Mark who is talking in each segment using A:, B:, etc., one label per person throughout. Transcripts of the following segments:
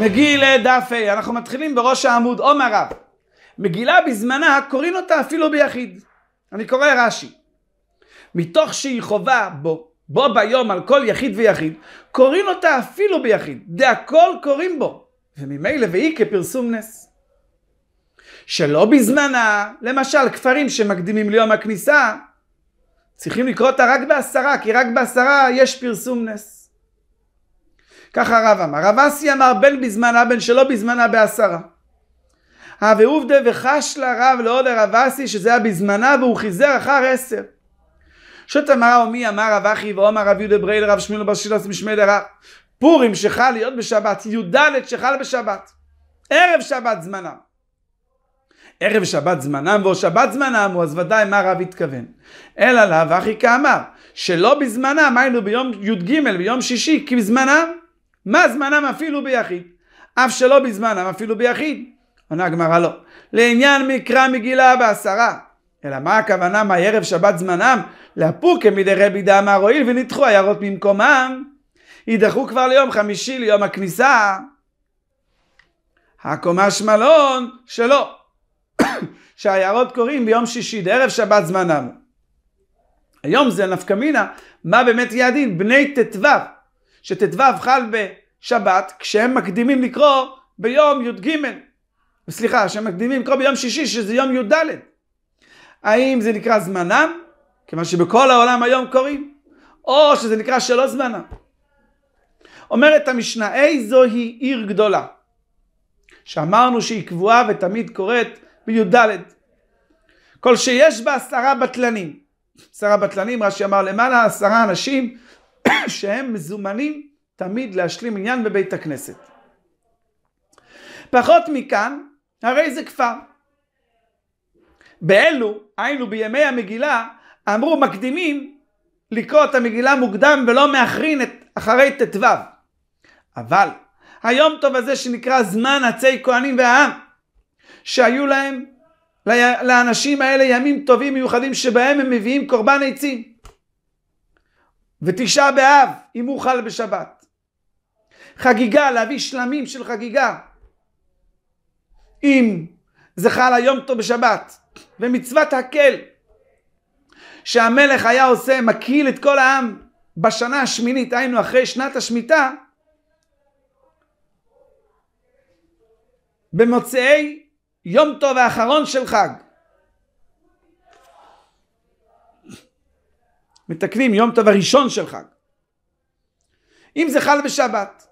A: מגילה אה, דף ה', אה, אנחנו מתחילים בראש העמוד, עומר רב. מגילה בזמנה קוראים אותה אפילו ביחיד. אני קורא רש"י. מתוך שהיא חובה בו, בו ביום על כל יחיד ויחיד, קוראים אותה אפילו ביחיד, דהכל קוראים בו, וממילא ואי כפרסום נס. שלא בזמנה, למשל כפרים שמקדימים ליום הכניסה, צריכים לקרוא אותה רק בעשרה, כי רק בעשרה יש פרסום נס. ככה הרב אמר. רב אסי אמר בין בזמנה בין שלא בזמנה בעשרה. הווה עובדה וחש לרב לעוד הרב אסי שזה היה בזמנה והוא חיזר אחר עשר. שואלת אמרה ומי אמר רב אחי ועומר רב יהודה ברייל רב שמואל בר שילס משמי דרע פורים שחל להיות בשבת י"ד שחל בשבת ערב שבת זמנם ערב שבת זמנם ואו שבת זמנם הוא אז ודאי מה רב התכוון אלא לאו אחי כאמר שלא בזמנם היינו ביום י"ג ביום שישי כי בזמנם מה זמנם אפילו ביחיד? אף שלא בזמנם אפילו ביחיד. עונה הגמרא לא. לעניין מקרא מגילה בעשרה. אלא מה הכוונה מה ערב שבת זמנם? לאפור כמדי רבי דאמר הואיל ונדחו עיירות ממקומם. יידחו כבר ליום חמישי ליום הכניסה. הקומה שמלון שלא. שהעיירות קוראים ביום שישי דערב שבת זמנם. היום זה נפקא מינה, מה באמת יהיה הדין? בני ט"ו שט"ו חל בשבת, כשהם מקדימים לקרוא ביום י"ג. סליחה, שהם מקדימים לקרוא ביום שישי, שזה יום י"ד. האם זה נקרא זמנם, כיוון שבכל העולם היום קוראים, או שזה נקרא שלא זמנם. אומרת המשנה, איזו היא עיר גדולה, שאמרנו שהיא קבועה ותמיד קוראת בי"ד. כל שיש בה עשרה בטלנים. עשרה בטלנים, רש"י אמר למעלה, עשרה אנשים שהם מזומנים תמיד להשלים עניין בבית הכנסת. פחות מכאן, הרי זה כפר. באלו, היינו בימי המגילה, אמרו מקדימים לקרוא את המגילה מוקדם ולא מאחרין את אחרי ט"ו. אבל היום טוב הזה שנקרא זמן עצי כהנים והעם, שהיו להם, לאנשים האלה ימים טובים מיוחדים שבהם הם מביאים קורבן עצים. ותשעה באב, אם הוא חל בשבת. חגיגה, להביא שלמים של חגיגה. אם זה חל היום טוב בשבת, ומצוות הקל, שהמלך היה עושה, מקהיל את כל העם בשנה השמינית, היינו אחרי שנת השמיטה, במוצאי יום טוב האחרון של חג. מתקנים יום טוב הראשון של חג. אם זה חל בשבת,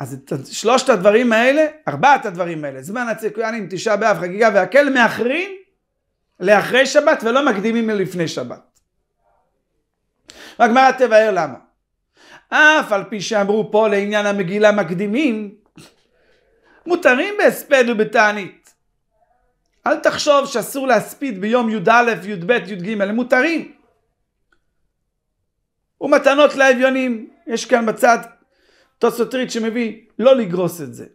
A: אז את שלושת הדברים האלה, ארבעת הדברים האלה, זמן הציקויאנים, תשעה באב, חגיגה והקל, מאחרים לאחרי שבת ולא מקדימים לפני שבת. והגמרא תבהר למה. אף על פי שאמרו פה לעניין המגילה מקדימים, מותרים בהספד ובתענית. אל תחשוב שאסור להספיד ביום י"א, י"ב, י"ג, הם מותרים. ומתנות לאביונים. יש כאן בצד תוספות שמביא לא לגרוס את זה.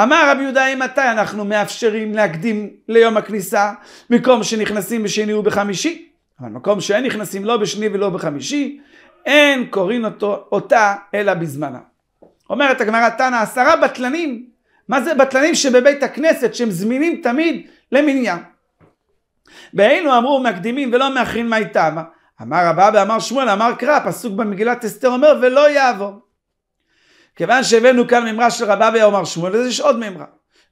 A: אמר רבי יהודה, מתי אנחנו מאפשרים להקדים ליום הכניסה, מקום שנכנסים בשני ובחמישי? אבל מקום שאין נכנסים לא בשני ולא בחמישי, אין קוראים אותו, אותה אלא בזמנה. אומרת הגמרא תנא, עשרה בטלנים, מה זה בטלנים שבבית הכנסת, שהם זמינים תמיד למניין. ואלו אמרו מקדימים ולא מאחרים מה איתם, אמר רבא ואמר שמואל, אמר קרא, פסוק במגילת אסתר אומר, ולא יעבור. כיוון שהבאנו כאן מימרה של רבא ואמר שמואל, אז יש עוד מימרה.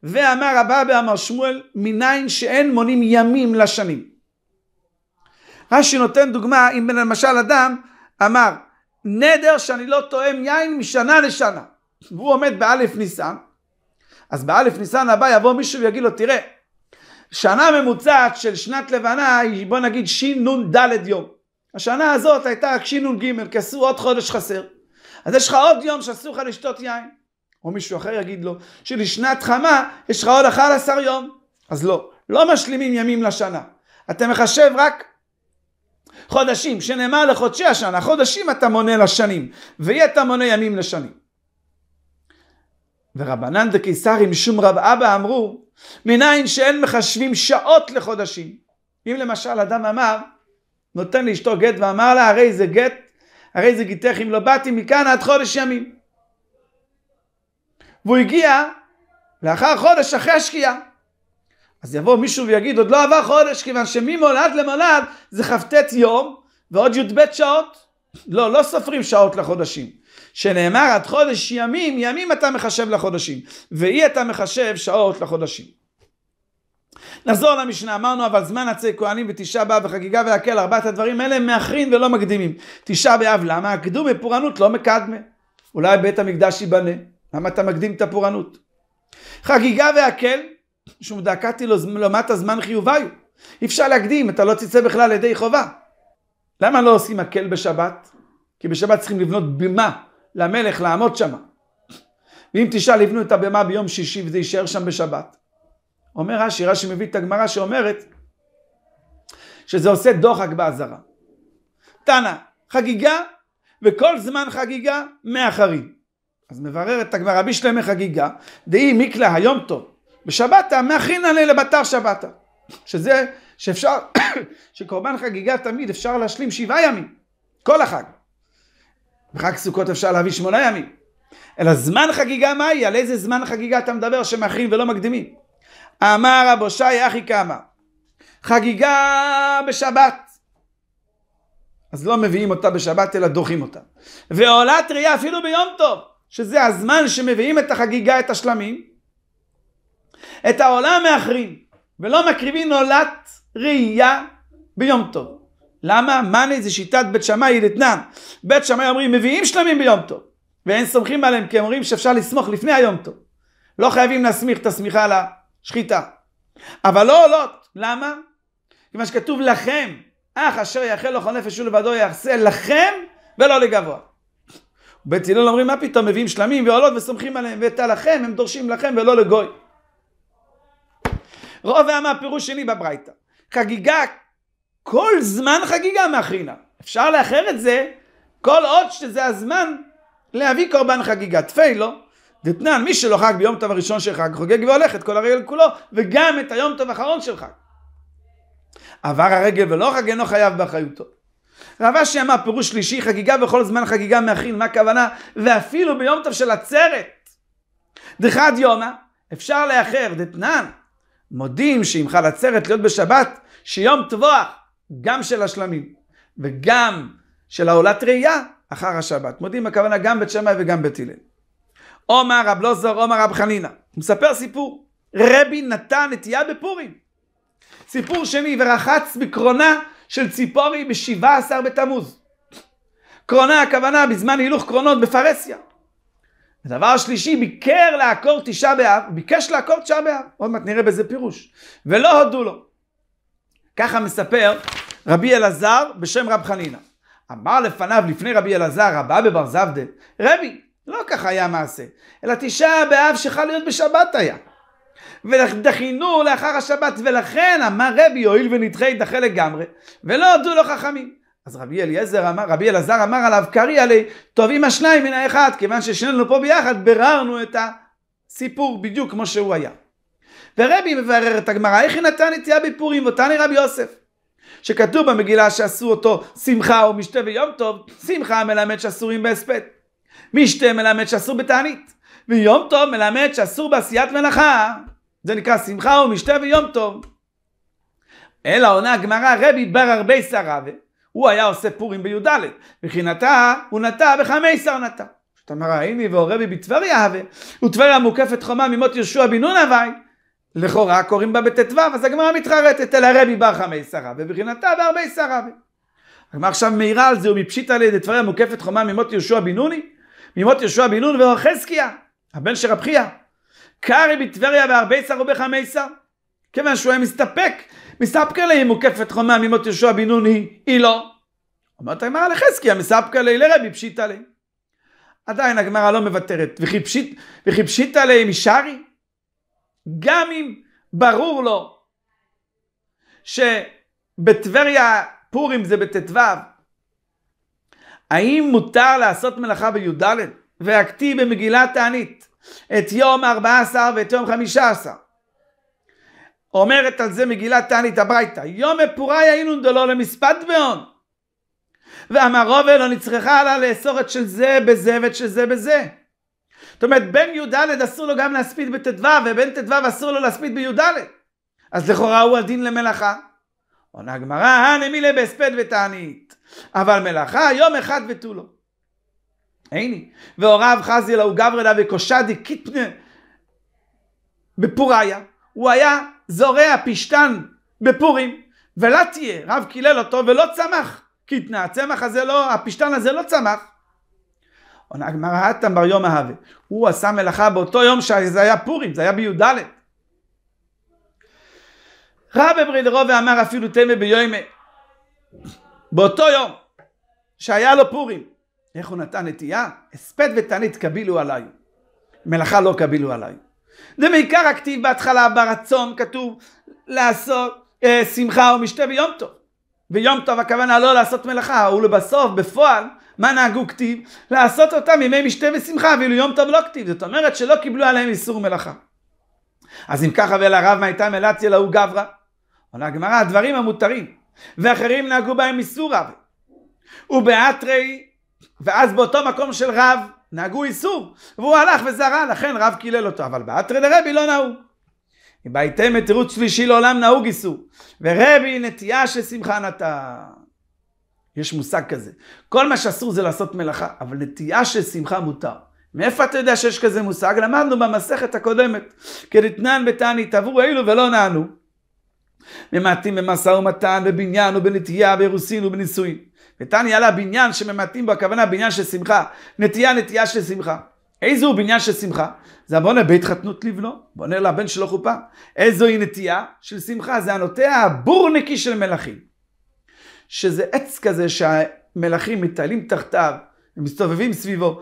A: ואמר רבא ואמר שמואל, מניין שאין מונים ימים לשנים. רש"י נותן דוגמה, אם למשל אדם אמר, נדר שאני לא תואם יין משנה לשנה, והוא עומד באלף ניסן, אז באלף ניסן הבא יבוא מישהו ויגיד לו, תראה, שנה ממוצעת של שנת לבנה היא בוא נגיד שנ"ד יום. השנה הזאת הייתה הקש"ג, כי עשו עוד חודש חסר. אז יש לך עוד יום שאסור לך לשתות יין. או מישהו אחר יגיד לו, שלשנת חמה יש לך עוד 11 יום. אז לא, לא משלימים ימים לשנה. אתה מחשב רק חודשים, שנאמר לחודשי השנה, חודשים אתה מונה לשנים, ויהיה אתה מונה ימים לשנים. ורבנן דקיסרי משום רב אבא אמרו, מניין שאין מחשבים שעות לחודשים. אם למשל אדם אמר, נותן לאשתו גט ואמר לה, הרי זה גט, הרי זה גיתך אם לא באתי מכאן עד חודש ימים. והוא הגיע לאחר חודש אחרי השקיעה. אז יבוא מישהו ויגיד, עוד לא עבר חודש, כיוון שממולד למולד זה כ"ט יום ועוד י"ב שעות. לא, לא סופרים שעות לחודשים. שנאמר עד חודש ימים, ימים אתה מחשב לחודשים, ואי אתה מחשב שעות לחודשים. נחזור למשנה, אמרנו אבל זמן עצי כהנים ותשעה באב וחגיגה והקל, ארבעת הדברים האלה מאחרים ולא מקדימים. תשעה באב, למה? הקדום בפורענות לא מקדמה. אולי בית המקדש ייבנה, למה אתה מקדים את הפורענות? חגיגה והקל, שום דקתי לומת הזמן חיובי, אי אפשר להקדים, אתה לא תצא בכלל לידי חובה. למה לא עושים הקל בשבת? כי בשבת צריכים לבנות בימה למלך לעמוד שמה. ואם תשאל יבנו את הבמה ביום שישי וזה יישאר שם בשבת, אומר רש"י, רש"י מביא את הגמרא שאומרת שזה עושה דוחק באזהרה. תנא, חגיגה, וכל זמן חגיגה, מאחרים. אז מבררת הגמרא רבי שלמה חגיגה, דאי מיקלה היום טוב, בשבתא מאחרינא ליה לבתר שבתא. שזה, שאפשר, שקורבן חגיגה תמיד אפשר להשלים שבעה ימים, כל החג. בחג סוכות אפשר להביא שמונה ימים. אלא זמן חגיגה מהי? על איזה זמן חגיגה אתה מדבר שמאחרים ולא מקדימים? אמר רבו שי אחי קמא, חגיגה בשבת. אז לא מביאים אותה בשבת אלא דוחים אותה. ועולה טריה אפילו ביום טוב, שזה הזמן שמביאים את החגיגה, את השלמים. את העולם מאחרים, ולא מקריבים עולת ראייה ביום טוב. למה? מאני זה שיטת בית שמאי לתנן. בית שמאי אומרים מביאים שלמים ביום טוב, ואין סומכים עליהם כי הם אומרים שאפשר לסמוך לפני היום טוב. לא חייבים להסמיך את הסמיכה שחיטה. אבל לא עולות. למה? כי מה שכתוב לכם, אך אשר יאחל לכל נפש הוא לבדו יעשה לכם ולא לגבוה. בית הלל אומרים, מה פתאום מביאים שלמים ועולות וסומכים עליהם, ואת הלכם הם דורשים לכם ולא לגוי. רוב העם הפירוש שני בברייתא. חגיגה, כל זמן חגיגה מאחרינה. אפשר לאחר את זה כל עוד שזה הזמן להביא קורבן חגיגה. תפי לא. דתנן, מי שלא חג ביום טוב הראשון של חג, חוגג והולך את כל הרגל כולו, וגם את היום טוב האחרון של חג. עבר הרגל ולא חג, אינו חייב באחריותו. רב אשי אמר פירוש שלישי, חגיגה וכל זמן חגיגה מאכיל, מה הכוונה? ואפילו ביום טוב של עצרת. דחד יומא, אפשר לאחר, דתנן, מודים שאם חל עצרת להיות בשבת, שיום טבוח, גם של השלמים, וגם של העולת ראייה, אחר השבת. מודים הכוונה גם בית שמאי וגם בית הלל. עומר רב לוזור, עומר רב חנינא. הוא מספר סיפור. רבי נתן נטייה בפורים. סיפור שני, ורחץ בקרונה של ציפורי ב-17 בתמוז. קרונה, הכוונה בזמן הילוך קרונות בפרהסיה. ודבר שלישי, ביקר לעקור תשעה באב, ביקש לעקור תשעה באב, עוד מעט נראה בזה פירוש, ולא הודו לו. ככה מספר רבי אלעזר בשם רב חנינא. אמר לפניו, לפני רבי אלעזר, רבה בבר זבדל, רבי, לא ככה היה המעשה, אלא תשעה באב שחל להיות בשבת היה. ודחינו לאחר השבת, ולכן אמר רבי, הואיל ונדחה ידחה לגמרי, ולא הודו לו חכמים. אז רבי אליעזר אמר, רבי אלעזר אמר עליו, קרי עלי, טובים השניים מן האחד, כיוון ששנינו פה ביחד, ביררנו את הסיפור בדיוק כמו שהוא היה. ורבי מברר את הגמרא, איך היא נתן יציאה בפורים, ותני רבי יוסף. שכתוב במגילה שעשו אותו שמחה או משתה ויום טוב, שמחה מלמד שאסורים בהספד. משתה מלמד שאסור בתענית, ויום טוב מלמד שאסור בעשיית מלאכה. זה נקרא שמחה ומשתה ויום טוב. אלא עונה הגמרא רבי בר הרבה שרבה, הוא היה עושה פורים בי"ד, וכי נטע הוא נטע שר נטע. זאת אומרת, אימי והורבי בטבריה הווה, וטבריה מוקפת חומה ממות יהושע בן נון הווי, לכאורה קוראים בה בט"ו, אז הגמרא מתחרטת אל הרבי בר חמי שרה, וכי נטע בהרבה שרה. הגמרא עכשיו מעירה על זה, ומפשיטה לידי טבריה מוקפת חומה ממות יהושע בן נוני, ממות יהושע בן נון ורחזקיה, הבן של רבחיה. קרעי בטבריה בהרבה שר ובחמי שר. כיוון שהוא היה מסתפק, מספקה מספקא ליה מוקפת חומה ממות יהושע בן נון היא, היא לא. אומרת הגמרא לחזקיה מספקה ליה לרבי פשיטה ליה. עדיין הגמרא לא מוותרת, וכי פשיטא ליה משרי? גם אם ברור לו שבטבריה פורים זה בט"ו, האם מותר לעשות מלאכה בי"ד? והכתיב במגילת תענית את יום ארבע עשר ואת יום חמישה עשר. אומרת על זה מגילת תענית הברייתא, יום מפוריה היינו דולו למספד בהון. ואמר רובל לא נצרכה עלה לאסור את של זה בזה ואת של זה בזה. זאת אומרת בין י"ד אסור לו גם להספיד בט"ו ובין ט"ו אסור לו להספיד בי"ד. אז לכאורה הוא הדין למלאכה. עונה הגמרא, הנמילה בהספד ותענית. אבל מלאכה יום אחד ותו לא. איני. והוריו חזי אלוהו גברי גברדה וקושדי קיטפנה בפוריה. הוא היה זורע פשתן בפורים, ולא תהיה, רב קילל אותו ולא צמח. קיטנה, הצמח הזה לא, הפשתן הזה לא צמח. עונה הגמרא אתם בר יום אהבה. הוא עשה מלאכה באותו יום שזה היה פורים, זה היה בי"ד. רב אברי ברילרו ואמר אפילו תמה ביומי. באותו יום שהיה לו פורים, איך הוא נתן נטייה? הספד ותענית קבילו עליי. מלאכה לא קבילו עליי. זה בעיקר הכתיב בהתחלה ברצון כתוב לעשות אה, שמחה ומשתה ביום טוב. ביום טוב הכוונה לא לעשות מלאכה, ולבסוף בפועל מה נהגו כתיב? לעשות אותם ימי משתה ושמחה, ואילו יום טוב לא כתיב. זאת אומרת שלא קיבלו עליהם איסור מלאכה. אז אם ככה ולרב מה הייתה מלאציה להוא גברא? עונה הגמרא, הדברים המותרים ואחרים נהגו בהם איסור רב. ובאתרי, ואז באותו מקום של רב, נהגו איסור, והוא הלך וזרע, לכן רב קילל אותו, אבל באתרי דרבי לא נהוג. מבייתם את תירוץ שלישי לעולם נהוג איסור, ורבי נטייה של שמחה נטה. יש מושג כזה. כל מה שאסור זה לעשות מלאכה, אבל נטייה של שמחה מותר. מאיפה אתה יודע שיש כזה מושג? למדנו במסכת הקודמת. כדתנן בתענית, עבור אלו ולא נענו. ממעטים במשא ומתן, בבניין ובנטייה, באירוסין ובנישואין. ותניא לה בניין שממעטים בו, הכוונה בניין של שמחה. נטייה, נטייה של שמחה. איזו בניין של שמחה? זה הבונה בית חתנות לבנו, בונה לבן שלו חופה. איזוהי נטייה של שמחה? זה הנוטע הבור נקי של מלכים. שזה עץ כזה שהמלכים מטיילים תחתיו, הם מסתובבים סביבו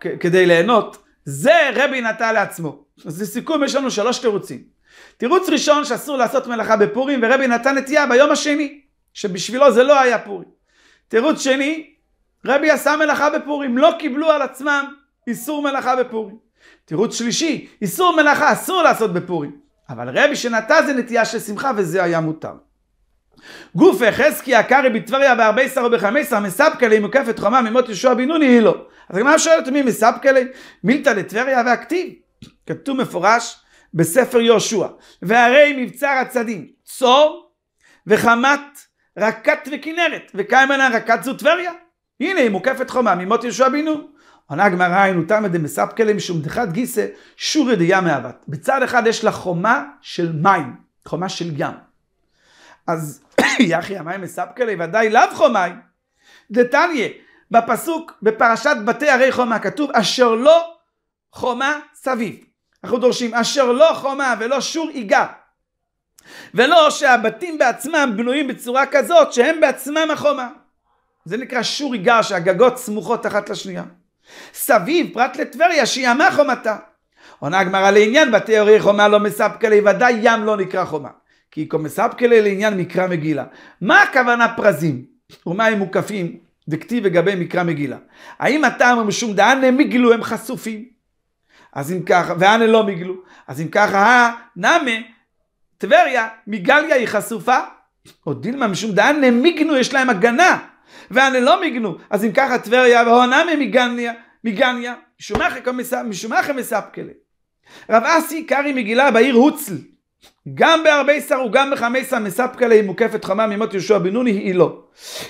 A: כדי ליהנות. זה רבי נטע לעצמו. אז לסיכום, יש לנו שלוש תירוצים. תירוץ ראשון שאסור לעשות מלאכה בפורים, ורבי נתן נטייה ביום השני, שבשבילו זה לא היה פורים. תירוץ שני, רבי עשה מלאכה בפורים, לא קיבלו על עצמם איסור מלאכה בפורים. תירוץ שלישי, איסור מלאכה אסור לעשות בפורים, אבל רבי שנטע זה נטייה של שמחה וזה היה מותר. גוף יחזקי הקרעי בטבריה בארבעי שר ובחמי שר מספקא לי מוקפת חומה ממות יהושע בן נוני היא לא. אז הגמרא שואלת מי מספקא לי? מילתא לטבריה והכתיב. כתוב מפורש בספר יהושע, והרי מבצר הצדים צור וחמת רקת וכנרת, וקיימנה רקת זו טבריה. הנה היא מוקפת חומה ממות יהושע בן נון. עונה הגמרא היינו תמא דמספקא להם שום דחת גיסא שורי דיה מאבת. בצד אחד יש לה חומה של מים, חומה של ים. אז יחי המים מספקא להם ודאי לאו חומי. דתניה בפסוק בפרשת בתי ערי חומה כתוב אשר לא חומה סביב. אנחנו דורשים אשר לא חומה ולא שור ייגע. ולא שהבתים בעצמם בנויים בצורה כזאת שהם בעצמם החומה. זה נקרא שור ייגע שהגגות סמוכות אחת לשנייה. סביב פרט לטבריה שימה חומתה. עונה הגמרא לעניין בתי בתיאורי חומה לא מספקה לי, ודאי ים לא נקרא חומה. כי מספקה לי לעניין מקרא מגילה. מה הכוונה פרזים? ומה הם מוקפים? דכתיב לגבי מקרא מגילה. האם הטעם הוא משום דען הם מגילו, הם חשופים? אז אם ככה, ואנה לא מגלו, אז אם ככה, אה, נמה, טבריה, מגליה היא חשופה. או דילמה משום דאנה מיגנו, יש להם הגנה. ואנה לא מיגנו, אז אם ככה טבריה, ואו והונמה מגניה, מגניה, משומחם מספקלה. רב אסי קרעי מגילה בעיר הוצל. גם בהרבי שר וגם בחמי שר מספקא לה מוקפת חמה ממות יהושע בן נוני היא לא.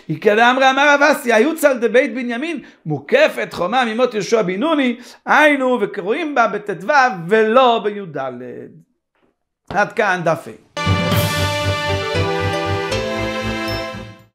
A: היא כדאמרי אמר רב אסי, היוצל דבית בנימין מוקפת חומה ממות יהושע בן נוני, היינו וקרואים בה בט"ו ולא בי"ד. עד כאן דף ה'.